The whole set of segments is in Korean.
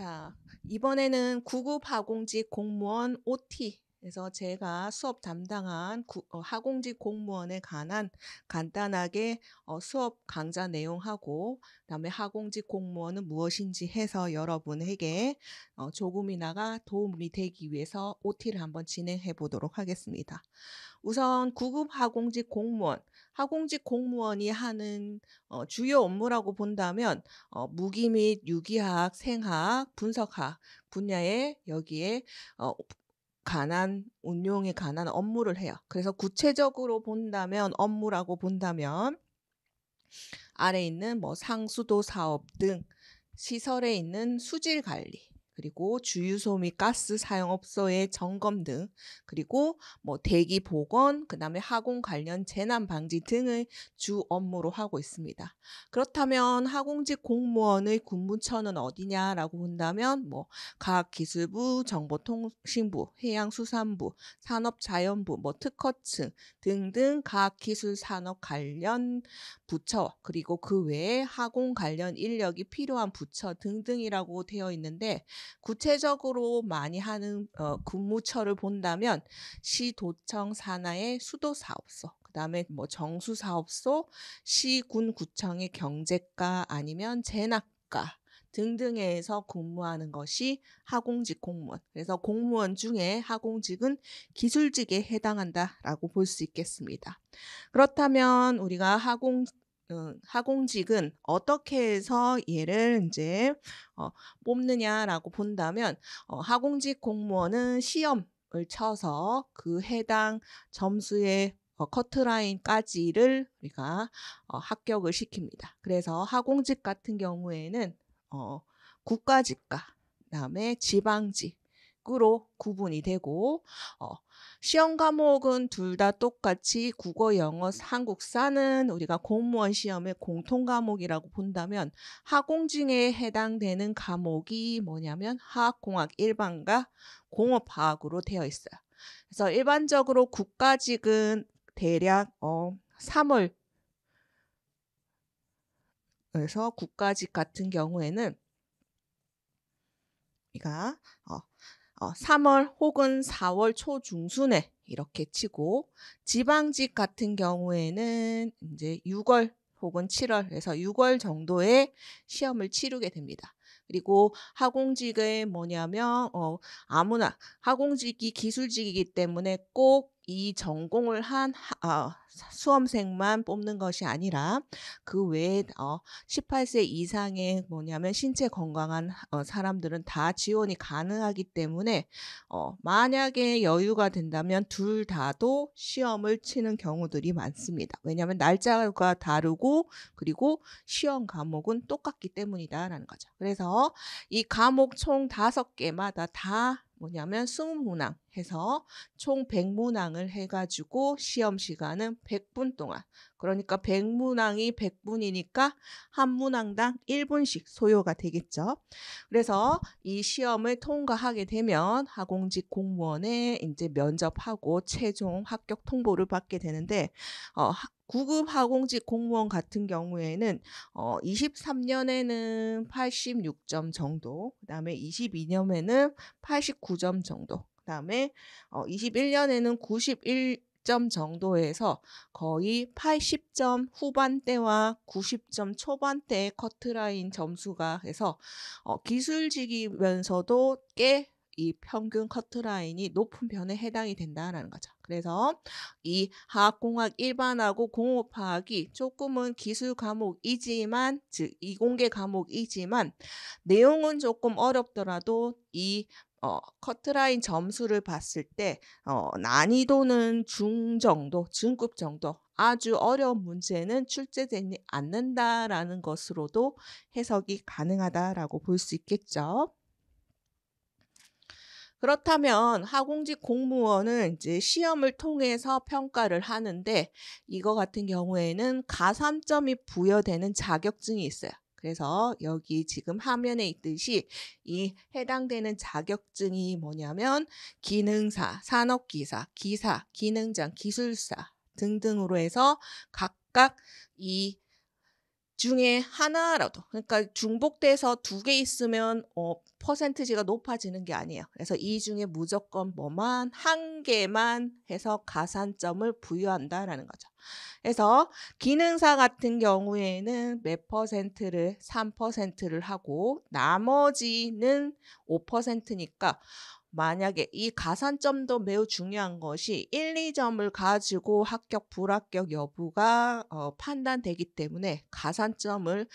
자, 이번에는 구급 하공직 공무원 OT. 그래서 제가 수업 담당한 구, 어, 하공직 공무원에 관한 간단하게 어, 수업 강좌 내용하고 그다음에 하공직 공무원은 무엇인지 해서 여러분에게 어, 조금이나마 도움이 되기 위해서 OT를 한번 진행해 보도록 하겠습니다. 우선 구급 하공직 공무원 하공직 공무원이 하는 어, 주요 업무라고 본다면 어, 무기 및 유기학, 생학, 분석학 분야에 여기에 어, 관한 운용에 관한 업무를 해요. 그래서 구체적으로 본다면 업무라고 본다면 아래 있는 뭐 상수도 사업 등 시설에 있는 수질 관리, 그리고 주유소 및 가스 사용업소의 점검 등 그리고 뭐 대기 보건 그다음에 하공 관련 재난 방지 등을 주 업무로 하고 있습니다. 그렇다면 하공직 공무원의 군무처는 어디냐라고 본다면 뭐 과학기술부, 정보통신부, 해양수산부, 산업자연부, 뭐 특허층 등등 과학기술 산업 관련 부처 그리고 그 외에 하공 관련 인력이 필요한 부처 등등이라고 되어 있는데 구체적으로 많이 하는 어, 근무처를 본다면 시도청 산하의 수도사업소, 그다음에 뭐 정수사업소, 시군구청의 경제과 아니면 재낙과 등등에서 근무하는 것이 하공직 공무원. 그래서 공무원 중에 하공직은 기술직에 해당한다라고 볼 수 있겠습니다. 그렇다면 우리가 하공 음, 하공직은 어떻게 해서 얘를 이제 어, 뽑느냐라고 본다면 어, 하공직 공무원은 시험을 쳐서 그 해당 점수의 어, 커트라인까지를 우리가 어, 합격을 시킵니다. 그래서 하공직 같은 경우에는 어, 국가직과 그다음에 지방직 으로 구분이 되고 어, 시험 과목은 둘 다 똑같이 국어, 영어, 한국사는 우리가 공무원 시험의 공통 과목이라고 본다면 하공증에 해당되는 과목이 뭐냐면 화학공학 일반과 공업화학으로 되어 있어요. 그래서 일반적으로 국가직은 대략 어, 3월 그래서 국가직 같은 경우에는 우리가 어, 어, 3월 혹은 4월 초중순에 이렇게 치고 지방직 같은 경우에는 이제 6월 혹은 7월에서 6월 정도에 시험을 치르게 됩니다. 그리고 하공직은 뭐냐면 어, 아무나 하공직이 기술직이기 때문에 꼭이 전공을 한 어, 수험생만 뽑는 것이 아니라 그 외에 어, 18세 이상의 뭐냐면 신체 건강한 어, 사람들은 다 지원이 가능하기 때문에 어, 만약에 여유가 된다면 둘 다도 시험을 치는 경우들이 많습니다. 왜냐하면 날짜가 다르고 그리고 시험 과목은 똑같기 때문이다라는 거죠. 그래서 이 과목 총 다섯 개마다 다 뭐냐면 20문항 해서 총 100문항을 해가지고 시험 시간은 100분 동안 그러니까 100문항이 100분이니까 한 문항당 1분씩 소요가 되겠죠. 그래서 이 시험을 통과하게 되면 학공직 공무원에 이제 면접하고 최종 합격 통보를 받게 되는데 어, 구급 학공직 공무원 같은 경우에는 어 23년에는 86점 정도, 그다음에 22년에는 89점 정도, 그다음에 어 21년에는 91 9점 정도에서 거의 80점 후반대와 90점 초반대의 커트라인 점수가 해서 어, 기술직이면서도 꽤 이 평균 커트라인이 높은 편에 해당이 된다라는 거죠. 그래서 이 화학공학 일반하고 공업화학이 조금은 기술 과목이지만 즉 이공계 과목이지만 내용은 조금 어렵더라도 이 어, 커트라인 점수를 봤을 때 어, 난이도는 중 정도, 중급 정도, 아주 어려운 문제는 출제되지 않는다라는 것으로도 해석이 가능하다라고 볼 수 있겠죠. 그렇다면 학공직 공무원은 이제 시험을 통해서 평가를 하는데 이거 같은 경우에는 가산점이 부여되는 자격증이 있어요. 그래서 여기 지금 화면에 있듯이 이 해당되는 자격증이 뭐냐면 기능사, 산업기사, 기사, 기능장, 기술사 등등으로 해서 각각 이 중에 하나라도 그러니까 중복돼서 두 개 있으면 어 퍼센트지가 높아지는 게 아니에요. 그래서 이 중에 무조건 뭐만 한 개만 해서 가산점을 부여한다라는 거죠. 그래서 기능사 같은 경우에는 몇 퍼센트를 3%를 하고 나머지는 5%니까 만약에 이 가산점도 매우 중요한 것이 1, 2점을 가지고 합격, 불합격 여부가 어, 판단되기 때문에 가산점을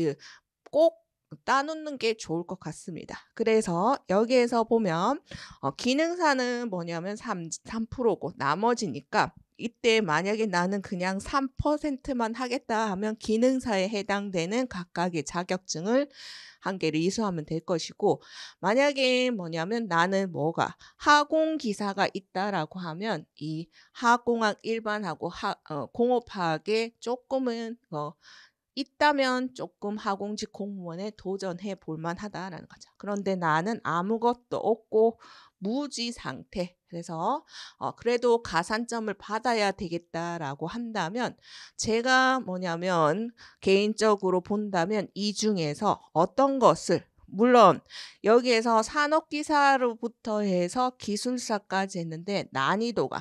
예, 꼭 따놓는 게 좋을 것 같습니다. 그래서 여기에서 보면 어, 기능사는 뭐냐면 3, 3%고 나머지니까 이때 만약에 나는 그냥 3%만 하겠다 하면 기능사에 해당되는 각각의 자격증을 한 개를 이수하면 될 것이고 만약에 뭐냐면 나는 뭐가 하공 기사가 있다라고 하면 이 하공학 일반하고 하, 어, 공업학에 조금은 어, 있다면 조금 하공직 공무원에 도전해 볼 만하다라는 거죠. 그런데 나는 아무것도 없고 무지 상태. 그래서 어, 그래도 가산점을 받아야 되겠다라고 한다면 제가 뭐냐면 개인적으로 본다면 이 중에서 어떤 것을 물론 여기에서 산업기사로부터 해서 기술사까지 했는데 난이도가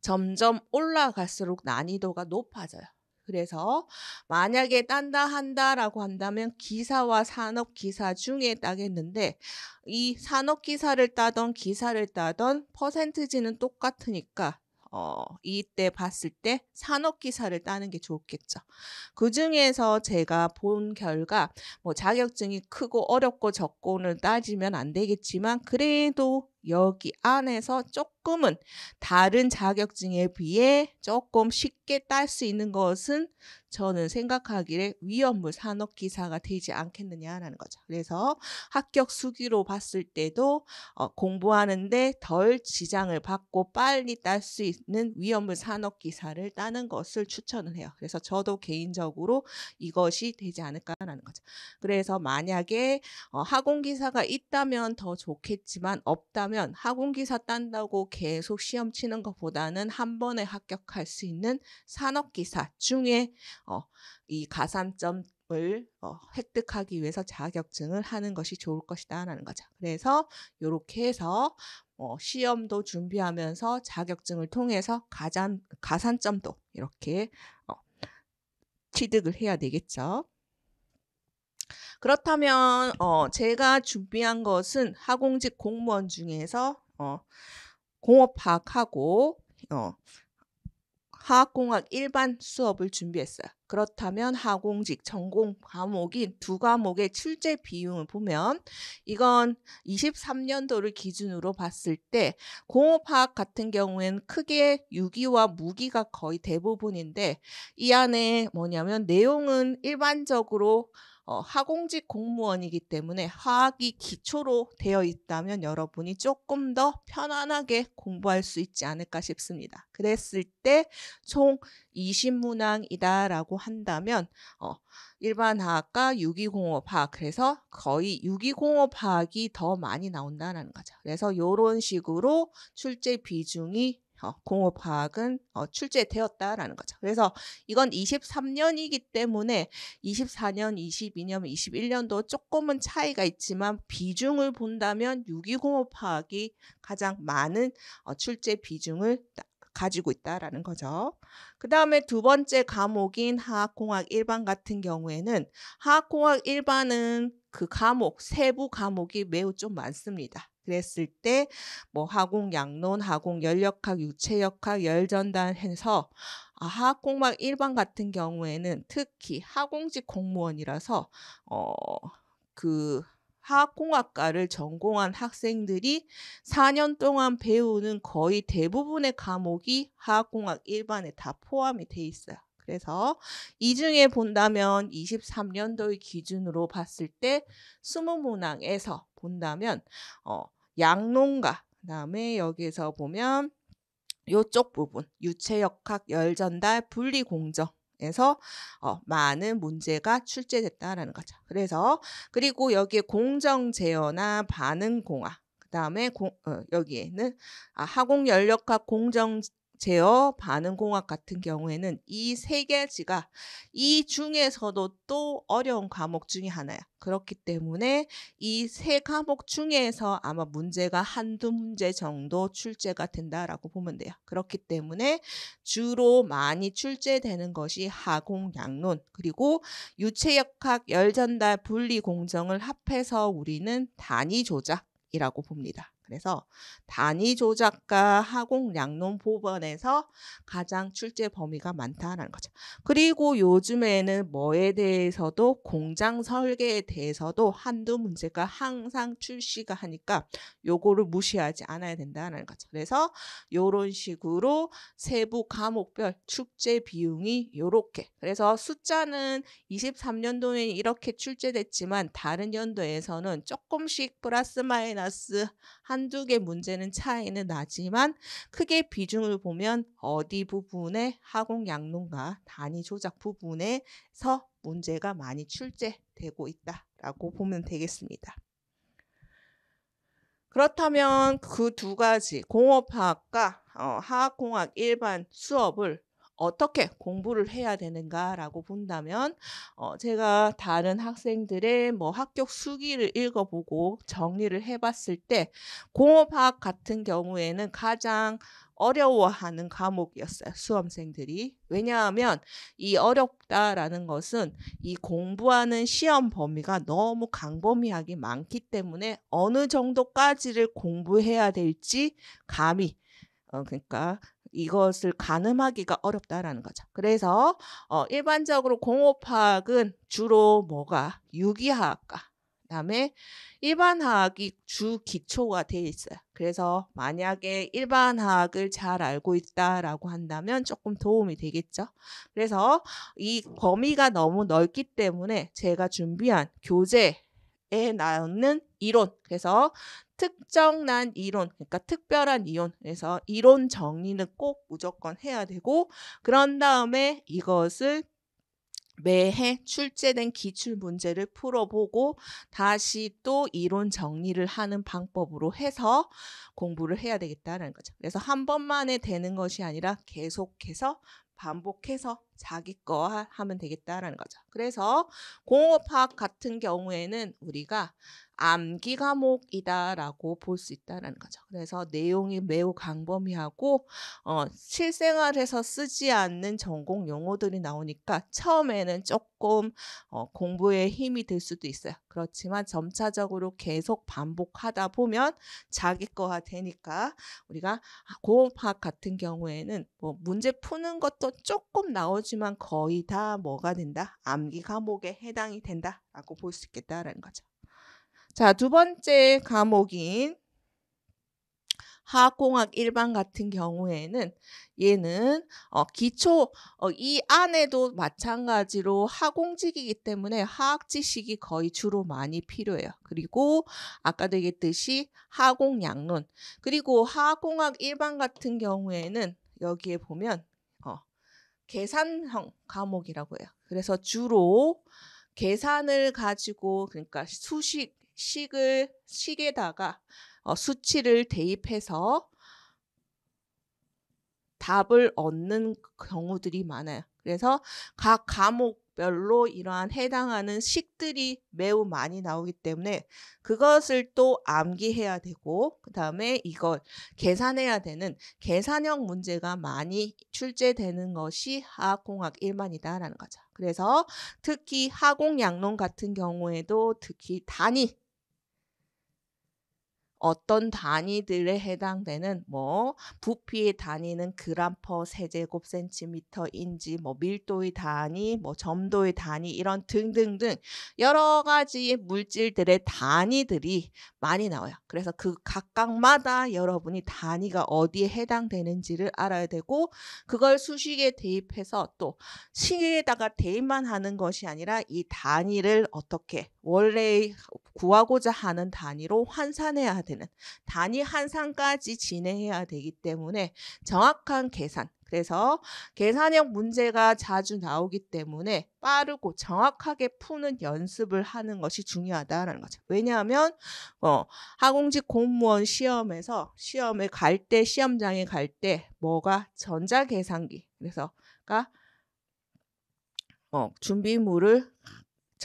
점점 올라갈수록 난이도가 높아져요. 그래서 만약에 딴다 한다라고 한다면 기사와 산업 기사 중에 따겠는데 이 산업 기사를 따던 기사를 따던 퍼센트지는 똑같으니까 어, 이때 봤을 때 산업 기사를 따는 게 좋겠죠. 그 중에서 제가 본 결과 뭐 자격증이 크고 어렵고 적고는 따지면 안 되겠지만 그래도 여기 안에서 조금은 다른 자격증에 비해 조금 쉽게 딸 수 있는 것은 저는 생각하기에 위험물 산업 기사가 되지 않겠느냐라는 거죠. 그래서 합격 수기로 봤을 때도 어, 공부하는데 덜 지장을 받고 빨리 딸 수 있는 위험물 산업 기사를 따는 것을 추천을 해요. 그래서 저도 개인적으로 이것이 되지 않을까라는 거죠. 그래서 만약에 어, 항공 기사가 있다면 더 좋겠지만 없다면 왜냐면 항공기사 딴다고 계속 시험 치는 것보다는 한 번에 합격할 수 있는 산업기사 중에 어, 이 가산점 을 어, 획득하기 위해서 자격증을 하는 것이 좋을 것이다라는 거죠. 그래서 이렇게 해서 어, 시험도 준비하면서 자격증을 통해서 가장 가산점도 이렇게 어, 취득을 해야 되겠죠. 그렇다면 어, 제가 준비한 것은 하공직 공무원 중에서 어, 공업학하고 어, 화학공학 일반 수업을 준비했어요. 그렇다면 하공직 전공 과목인 두 과목의 출제 비용을 보면 이건 23년도를 기준으로 봤을 때 공업학 같은 경우에는 크게 유기와 무기가 거의 대부분인데 이 안에 뭐냐면 내용은 일반적으로 어, 하공직 공무원이기 때문에 화학이 기초로 되어 있다면 여러분이 조금 더 편안하게 공부할 수 있지 않을까 싶습니다. 그랬을 때 총 20문항이다라고 한다면 어, 일반화학과 유기공업화학 그래서 거의 유기공업화학이 더 많이 나온다는 거죠. 그래서 이런 식으로 출제 비중이 어, 공업화학은 어, 출제되었다라는 거죠. 그래서 이건 23년이기 때문에 24년, 22년, 21년도 조금은 차이가 있지만 비중을 본다면 유기공업화학이 가장 많은 어, 출제 비중을 가지고 있다라는 거죠. 그 다음에 두 번째 과목인 화학공학 일반 같은 경우에는 화학공학 일반은 그 과목, 세부 과목이 매우 좀 많습니다. 그랬을 때뭐 하공 양론, 하공 열역학, 유체역학, 열전단 해서 아, 학공학 일반 같은 경우에는 특히 하공직 공무원이라서 어그 화학공학과를 전공한 학생들이 4년 동안 배우는 거의 대부분의 과목이 화학공학 일반에다 포함이 돼 있어요. 그래서 이 중에 본다면 23년도의 기준으로 봤을 때 20문항에서 본다면 어, 양농가. 그다음에 여기서 에 보면 요쪽 부분 유체역학 열전달 분리 공정 에서 어, 많은 문제가 출제됐다라는 거죠. 그래서 그리고 여기에 공정 제어나 반응 공학 그다음에 공, 어, 여기에는 아, 하공 연력학 공정 제어, 반응공학 같은 경우에는 이 세가지가이 중에서도 또 어려운 과목 중의 하나야. 그렇기 때문에 이 세 과목 중에서 아마 문제가 한두 문제 정도 출제가 된다라고 보면 돼요. 그렇기 때문에 주로 많이 출제되는 것이 하공, 양론, 그리고 유체역학, 열전달, 분리공정을 합해서 우리는 단위 조작이라고 봅니다. 그래서 단위 조작과 하공 양론 법원에서 가장 출제 범위가 많다라는 거죠. 그리고 요즘에는 뭐에 대해서도 공장 설계에 대해서도 한두 문제가 항상 출시가 하니까 요거를 무시하지 않아야 된다는 거죠. 그래서 요런 식으로 세부 과목별 출제 비용이 요렇게. 그래서 숫자는 23년도에 이렇게 출제됐지만 다른 연도에서는 조금씩 플러스 마이너스 한 한두 개 문제는 차이는 나지만 크게 비중을 보면 어디 부분에 하공 양론과 단위 조작 부분에서 문제가 많이 출제되고 있다라고 보면 되겠습니다. 그렇다면 그 두 가지 공업학과 어, 화학공학 일반 수업을 어떻게 공부를 해야 되는가라고 본다면 어, 제가 다른 학생들의 뭐 합격 수기를 읽어보고 정리를 해봤을 때 공업학 같은 경우에는 가장 어려워하는 과목이었어요. 수험생들이. 왜냐하면 이 어렵다라는 것은 이 공부하는 시험 범위가 너무 광범위하게 많기 때문에 어느 정도까지를 공부해야 될지 감이 어, 그러니까 이것을 가늠하기가 어렵다라는 거죠. 그래서 어, 일반적으로 공업학은 주로 뭐가 유기화학과 그다음에 일반화학이 주 기초가 돼 있어요. 그래서 만약에 일반화학을 잘 알고 있다라고 한다면 조금 도움이 되겠죠. 그래서 이 범위가 너무 넓기 때문에 제가 준비한 교재에 나오는 이론 그래서 특정난 이론, 그러니까 특별한 이론에서 이론 정리는 꼭 무조건 해야 되고 그런 다음에 이것을 매해 출제된 기출 문제를 풀어보고 다시 또 이론 정리를 하는 방법으로 해서 공부를 해야 되겠다는 거죠. 그래서 한 번만에 되는 것이 아니라 계속해서 반복해서 자기 거 하면 되겠다라는 거죠. 그래서 공업학 같은 경우에는 우리가 암기 과목이다라고 볼 수 있다는 라 거죠. 그래서 내용이 매우 광범위하고 어, 실생활에서 쓰지 않는 전공 용어들이 나오니까 처음에는 조금 어, 공부에 힘이 들 수도 있어요. 그렇지만 점차적으로 계속 반복하다 보면 자기 거화 되니까 우리가 공음학 같은 경우에는 뭐 문제 푸는 것도 조금 나오지만 거의 다 뭐가 된다? 암 암기 과목에 해당이 된다라고 볼 수 있겠다라는 거죠. 자, 두 번째 과목인 화학공학 일반 같은 경우에는 얘는 어, 기초 어, 이 안에도 마찬가지로 하공직이기 때문에 화학 지식이 거의 주로 많이 필요해요. 그리고 아까도 얘기했듯이 하공양론 그리고 화학공학 일반 같은 경우에는 여기에 보면 계산형 과목이라고 해요. 그래서 주로 계산을 가지고 그러니까 수식 식을 식에다가 어, 수치를 대입해서 답을 얻는 경우들이 많아요. 그래서 각 과목 별로 이러한 해당하는 식들이 매우 많이 나오기 때문에 그것을 또 암기해야 되고 그 다음에 이걸 계산해야 되는 계산형 문제가 많이 출제되는 것이 화학공학 일만이다라는 거죠. 그래서 특히 하공양론 같은 경우에도 특히 단위 어떤 단위들에 해당되는 뭐 부피의 단위는 그람 퍼 세제곱 센티미터인지 뭐 밀도의 단위, 뭐 점도의 단위 이런 등등등 여러 가지 물질들의 단위들이 많이 나와요. 그래서 그 각각마다 여러분이 단위가 어디에 해당되는지를 알아야 되고 그걸 수식에 대입해서 또 식에다가 대입만 하는 것이 아니라 이 단위를 어떻게 원래 구하고자 하는 단위로 환산해야 되는 단위 환산까지 진행해야 되기 때문에 정확한 계산 그래서 계산형 문제가 자주 나오기 때문에 빠르고 정확하게 푸는 연습을 하는 것이 중요하다라는 거죠. 왜냐하면 어, 학공직 공무원 시험에서 시험에 갈 때 시험장에 갈 때 뭐가 전자계산기 그래서가 어, 준비물을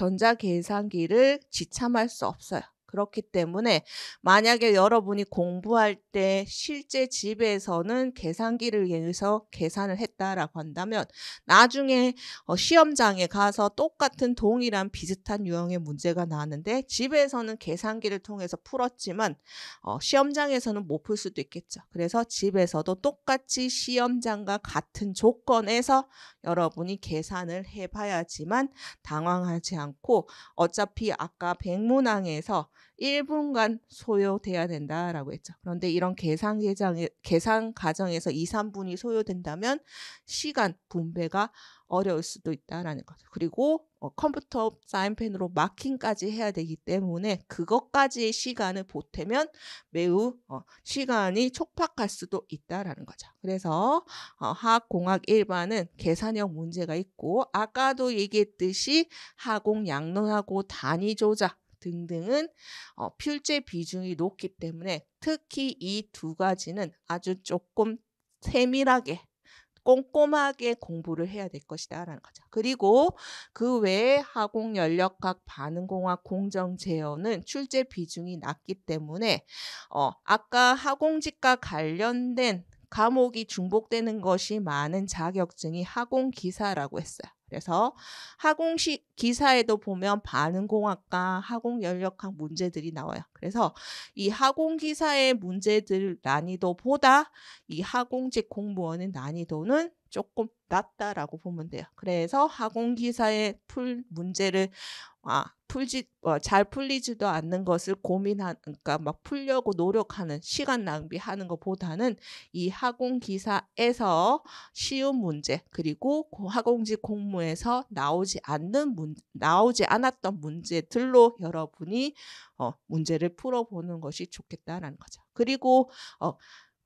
전자계산기를 지참할 수 없어요. 그렇기 때문에 만약에 여러분이 공부할 때 실제 집에서는 계산기를 위해서 계산을 했다라고 한다면 나중에 어, 시험장에 가서 똑같은 동일한 비슷한 유형의 문제가 나왔는데 집에서는 계산기를 통해서 풀었지만 어, 시험장에서는 못 풀 수도 있겠죠. 그래서 집에서도 똑같이 시험장과 같은 조건에서 여러분이 계산을 해봐야지만 당황하지 않고 어차피 아까 백문항에서 1분간 소요돼야 된다라고 했죠. 그런데 이런 계산 계장에 계산 과정에서 2, 3분이 소요된다면 시간 분배가 어려울 수도 있다라는 거죠. 그리고 어, 컴퓨터 사인펜으로 마킹까지 해야 되기 때문에 그것까지의 시간을 보태면 매우 어, 시간이 촉박할 수도 있다라는 거죠. 그래서 어, 화학공학 일반은 계산형 문제가 있고 아까도 얘기했듯이 하공 양론하고 단위 조작 등등은 어, 필제 비중이 높기 때문에 특히 이 두 가지는 아주 조금 세밀하게 꼼꼼하게 공부를 해야 될 것이다라는 거죠. 그리고 그 외에 하공 연력학 반응공학 공정 제어는 출제 비중이 낮기 때문에 어 아까 하공직과 관련된 과목이 중복되는 것이 많은 자격증이 하공기사라고 했어요. 그래서 하공식 기사에도 보면 반응공학과 하공연력학 문제들이 나와요. 그래서 이 하공기사의 문제들 난이도보다 이 하공직 공무원의 난이도는 조금 낮다라고 보면 돼요. 그래서 하공기사의 풀 문제를 아, 풀지 어, 잘 풀리지도 않는 것을 고민하 그러니까 막 풀려고 노력하는 시간 낭비하는 것보다는 이 학원 기사에서 쉬운 문제 그리고 학원직 공무에서 나오지 않는 문, 나오지 않았던 문제들로 여러분이 어, 문제를 풀어보는 것이 좋겠다라는 거죠. 그리고 어,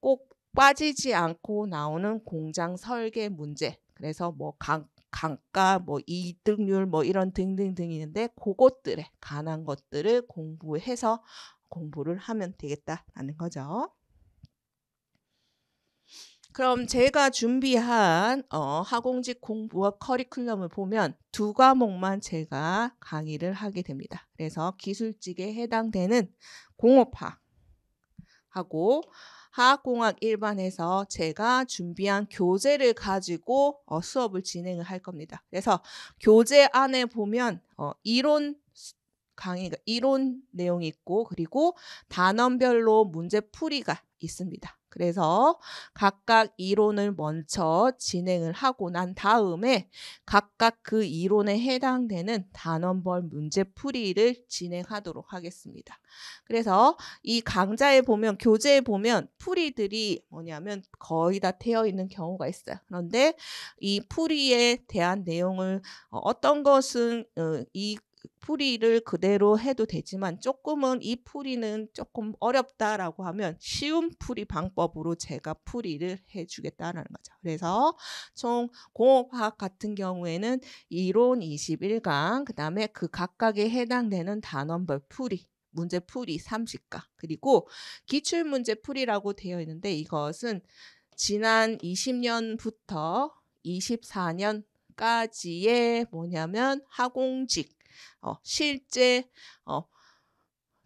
꼭 빠지지 않고 나오는 공장 설계 문제 그래서 뭐 강, 강가 뭐 이득률 뭐 이런 등등등 있는데 그것들에 관한 것들을 공부해서 공부를 하면 되겠다라는 거죠. 그럼 제가 준비한 어, 하공직 공부와 커리큘럼을 보면 두 과목만 제가 강의를 하게 됩니다. 그래서 기술직에 해당되는 공업학 하고 화학공학 1반에서 제가 준비한 교재를 가지고 어, 수업을 진행을 할 겁니다. 그래서 교재 안에 보면 어, 이론 강의가 이론 내용이 있고 그리고 단원별로 문제 풀이가 있습니다. 그래서 각각 이론을 먼저 진행을 하고 난 다음에 각각 그 이론에 해당되는 단원별 문제 풀이를 진행하도록 하겠습니다. 그래서 이 강좌에 보면 교재에 보면 풀이들이 뭐냐면 거의 다 되어 있는 경우가 있어요. 그런데 이 풀이에 대한 내용을 어, 어떤 것은 어, 이 풀이를 그대로 해도 되지만 조금은 이 풀이는 조금 어렵다라고 하면 쉬운 풀이 방법으로 제가 풀이를 해주겠다는 거죠. 그래서 총 공업학 같은 경우에는 이론 21강, 그 다음에 그 각각에 해당되는 단원별 풀이 문제 풀이 30가 그리고 기출 문제 풀이라고 되어 있는데 이것은 지난 20년부터 24년까지의 뭐냐면 하공직 어, 실제 어,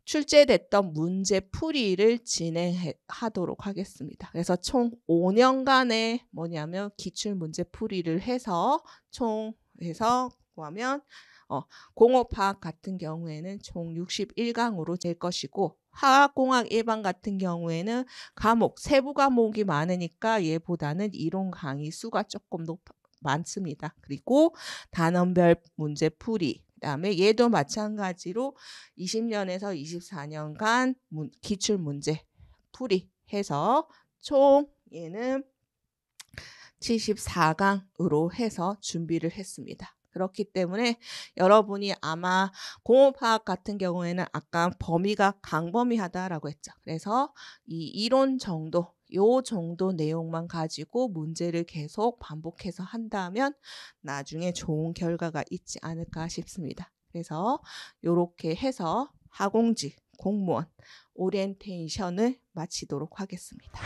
출제됐던 문제 풀이를 진행하도록 하겠습니다. 그래서 총 5년간의 뭐냐면 기출 문제 풀이를 해서 총 해서 하면 어, 공업학 같은 경우에는 총 61강으로 될 것이고 화학공학 일반 같은 경우에는 과목 세부 과목이 많으니까 얘보다는 이론 강의 수가 조금 높 많습니다. 그리고 단원별 문제 풀이 그다음에 얘도 마찬가지로 20년에서 24년간 기출 문제 풀이 해서 총 얘는 74강으로 해서 준비를 했습니다. 그렇기 때문에 여러분이 아마 공업학 화 같은 경우에는 아까 범위가 강범위하다라고 했죠. 그래서 이 이론 정도 요 정도 내용만 가지고 문제를 계속 반복해서 한다면 나중에 좋은 결과가 있지 않을까 싶습니다. 그래서 요렇게 해서 하공직 공무원 오리엔테이션을 마치도록 하겠습니다.